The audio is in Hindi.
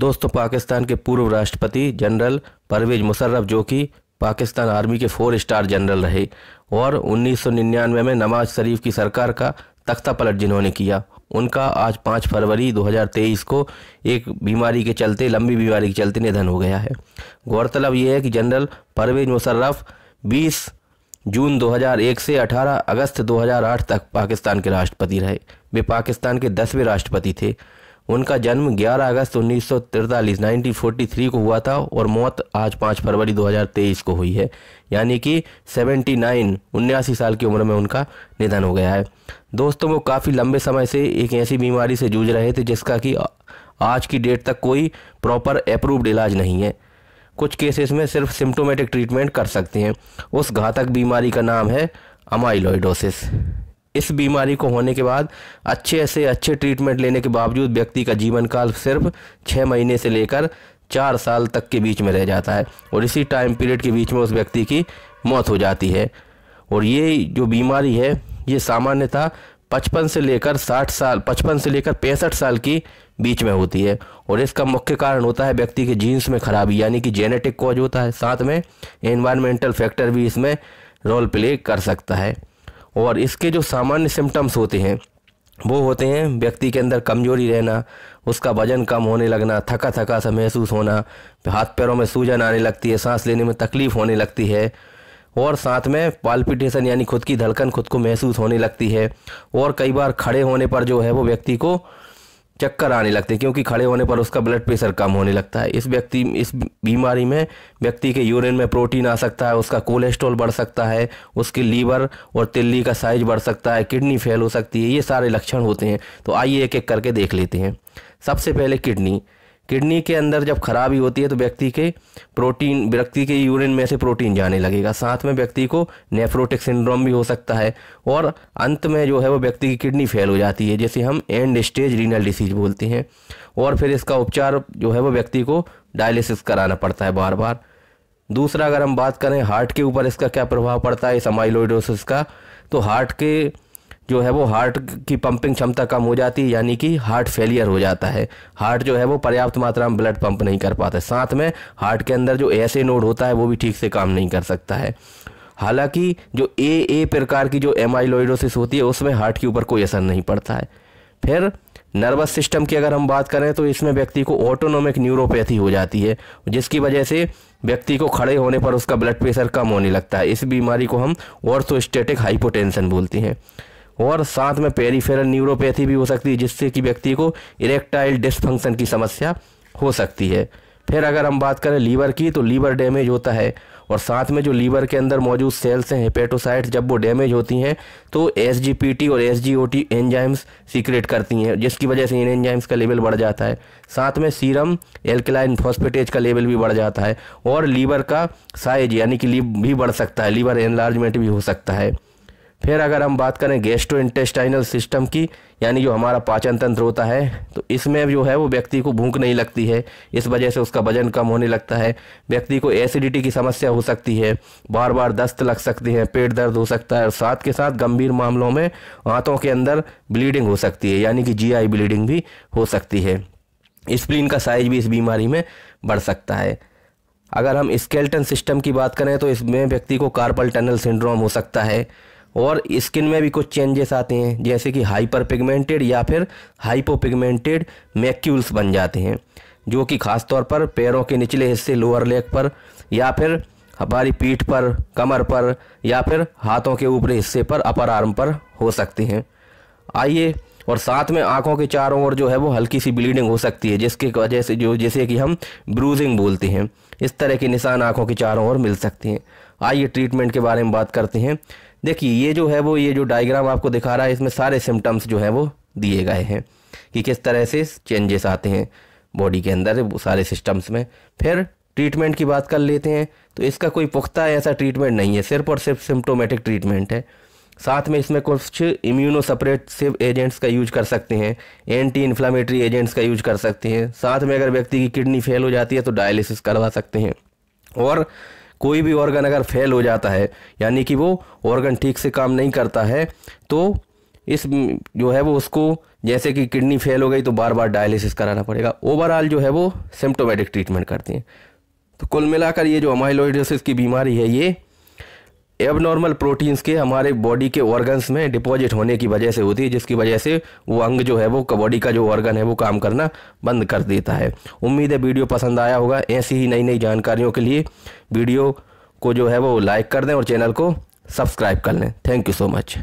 दोस्तों पाकिस्तान के पूर्व राष्ट्रपति जनरल परवेज मुशर्रफ जो कि पाकिस्तान आर्मी के फोर स्टार जनरल रहे और 1999 में नवाज शरीफ की सरकार का तख्ता पलट जिन्होंने किया उनका आज 5 फरवरी 2023 को एक बीमारी के चलते लंबी बीमारी के चलते निधन हो गया है गौरतलब ये है कि जनरल परवेज मुशर्रफ 20 जून 2001 से 18 अगस्त 2008 तक पाकिस्तान के राष्ट्रपति रहे वे पाकिस्तान के दसवें राष्ट्रपति थे उनका जन्म 11 अगस्त 1943 1943 को हुआ था और मौत आज 5 फरवरी 2023 को हुई है यानी कि 79 उन्यासी साल की उम्र में उनका निधन हो गया है दोस्तों वो काफ़ी लंबे समय से एक ऐसी बीमारी से जूझ रहे थे जिसका कि आज की डेट तक कोई प्रॉपर अप्रूव्ड इलाज नहीं है कुछ केसेस में सिर्फ सिम्टोमेटिक ट्रीटमेंट कर सकते हैं उस घातक बीमारी का नाम है अमाइलोइडोसिस इस बीमारी को होने के बाद अच्छे से अच्छे ट्रीटमेंट लेने के बावजूद व्यक्ति का जीवन काल सिर्फ छः महीने से लेकर चार साल तक के बीच में रह जाता है और इसी टाइम पीरियड के बीच में उस व्यक्ति की मौत हो जाती है और ये जो बीमारी है ये सामान्यतः पचपन से लेकर साठ साल पचपन से लेकर पैंसठ साल की बीच में होती है और इसका मुख्य कारण होता है व्यक्ति के जीन्स में खराबी यानी कि जेनेटिक कॉज होता है साथ में एनवायरमेंटल फैक्टर भी इसमें रोल प्ले कर सकता है और इसके जो सामान्य सिम्टम्स होते हैं वो होते हैं व्यक्ति के अंदर कमजोरी रहना उसका वजन कम होने लगना थका थका सा महसूस होना हाथ पैरों में सूजन आने लगती है सांस लेने में तकलीफ़ होने लगती है और साथ में पालपिटेशन यानी खुद की धड़कन खुद को महसूस होने लगती है और कई बार खड़े होने पर जो है वो व्यक्ति को चक्कर आने लगते हैं क्योंकि खड़े होने पर उसका ब्लड प्रेशर कम होने लगता है इस व्यक्ति इस बीमारी में व्यक्ति के यूरिन में प्रोटीन आ सकता है उसका कोलेस्ट्रॉल बढ़ सकता है उसकी लीवर और तिल्ली का साइज बढ़ सकता है किडनी फेल हो सकती है ये सारे लक्षण होते हैं तो आइए एक एक करके देख लेते हैं सबसे पहले किडनी किडनी के अंदर जब खराबी होती है तो व्यक्ति के प्रोटीन व्यक्ति के यूरिन में से प्रोटीन जाने लगेगा साथ में व्यक्ति को नेफ्रोटिक सिंड्रोम भी हो सकता है और अंत में जो है वो व्यक्ति की किडनी फेल हो जाती है जिसे हम एंड स्टेज रीनल डिसीज बोलते हैं और फिर इसका उपचार जो है वो व्यक्ति को डायलिसिस कराना पड़ता है बार बार दूसरा अगर हम बात करें हार्ट के ऊपर इसका क्या प्रभाव पड़ता है इस अमाइलोइडोसिस का तो हार्ट के जो है वो हार्ट की पंपिंग क्षमता कम हो जाती है यानी कि हार्ट फेलियर हो जाता है हार्ट जो है वो पर्याप्त मात्रा में ब्लड पंप नहीं कर पाता साथ में हार्ट के अंदर जो ऐसे नोड होता है वो भी ठीक से काम नहीं कर सकता है हालांकि जो ए ए प्रकार की जो एमाइलोइडोसिस होती है उसमें हार्ट के ऊपर कोई असर नहीं पड़ता है फिर नर्वस सिस्टम की अगर हम बात करें तो इसमें व्यक्ति को ऑटोनोमिक न्यूरोपैथी हो जाती है जिसकी वजह से व्यक्ति को खड़े होने पर उसका ब्लड प्रेशर कम होने लगता है इस बीमारी को हम ऑर्थोस्टेटिक हाइपोटेंशन बोलते हैं और साथ में पेरीफेरल न्यूरोपैथी भी हो सकती है जिससे कि व्यक्ति को इरेक्टाइल डिसफंक्शन की समस्या हो सकती है फिर अगर हम बात करें लीवर की तो लीवर डैमेज होता है और साथ में जो लीवर के अंदर मौजूद सेल्स हैं हेपेटोसाइट जब वो डैमेज होती हैं तो एस और एस एंजाइम्स सीक्रेट करती हैं जिसकी वजह से इन एंजाइम्स का लेवल बढ़ जाता है साथ में सीरम एल्कलाइन फॉस्फेटेज का लेवल भी बढ़ जाता है और लीवर का साइज यानी कि लीव भी बढ़ सकता है लीवर एनलार्जमेंट भी हो सकता है फिर अगर हम बात करें गेस्टो इंटेस्टाइनल सिस्टम की यानी जो हमारा पाचन तंत्र होता है तो इसमें जो है वो व्यक्ति को भूख नहीं लगती है इस वजह से उसका वजन कम होने लगता है व्यक्ति को एसिडिटी की समस्या हो सकती है बार बार दस्त लग सकती है पेट दर्द हो सकता है और साथ के साथ गंभीर मामलों में आंतों के अंदर ब्लीडिंग हो सकती है यानी कि जी ब्लीडिंग भी हो सकती है स्प्लिन का साइज भी इस बीमारी में बढ़ सकता है अगर हम स्केल्टन सिस्टम की बात करें तो इसमें व्यक्ति को कार्पल टनल सिंड्रोम हो सकता है और स्किन में भी कुछ चेंजेस आते हैं जैसे कि हाइपर पिगमेंटेड या फिर हाइपो पिगमेंटेड मैक्यूल्स बन जाते हैं जो कि ख़ासतौर पर पैरों के निचले हिस्से लोअर लेग पर या फिर हमारी पीठ पर कमर पर या फिर हाथों के ऊपरी हिस्से पर अपर आर्म पर हो सकते हैं आइए और साथ में आंखों के चारों ओर जो है वो हल्की सी ब्लीडिंग हो सकती है जिसके वजह से जो जैसे कि हम ब्रूजिंग बोलते हैं इस तरह के निशान आंखों के चारों ओर मिल सकते हैं आइए ट्रीटमेंट के बारे में बात करते हैं देखिए ये जो है वो ये जो डायग्राम आपको दिखा रहा है इसमें सारे सिम्टम्स जो है वो दिए गए हैं कि किस तरह से चेंजेस आते हैं बॉडी के अंदर सारे सिस्टम्स में फिर ट्रीटमेंट की बात कर लेते हैं तो इसका कोई पुख्ता ऐसा ट्रीटमेंट नहीं है सिर्फ और सिर्फ सिम्टोमेटिक ट्रीटमेंट है साथ में इसमें कुछ इम्यूनो सपरेटिव एजेंट्स का यूज कर सकते हैं एंटी इन्फ्लामेटरी एजेंट्स का यूज कर सकते हैं साथ में अगर व्यक्ति की किडनी फेल हो जाती है तो डायलिसिस करवा सकते हैं और कोई भी ऑर्गन अगर फेल हो जाता है यानी कि वो ऑर्गन ठीक से काम नहीं करता है तो इस जो है वो उसको जैसे कि किडनी फेल हो गई तो बार बार डायलिसिस कराना पड़ेगा ओवरऑल जो है वो सिम्टोमेटिक ट्रीटमेंट करती हैं तो कुल मिलाकर ये जो अमाइलोइडोसिस की बीमारी है ये एबनॉर्मल प्रोटीन्स के हमारे बॉडी के ऑर्गन्स में डिपॉजिट होने की वजह से होती है जिसकी वजह से वो अंग जो है वो बॉडी का जो ऑर्गन है वो काम करना बंद कर देता है उम्मीद है वीडियो पसंद आया होगा ऐसी ही नई नई जानकारियों के लिए वीडियो को जो है वो लाइक कर दें और चैनल को सब्सक्राइब कर लें थैंक यू सो मच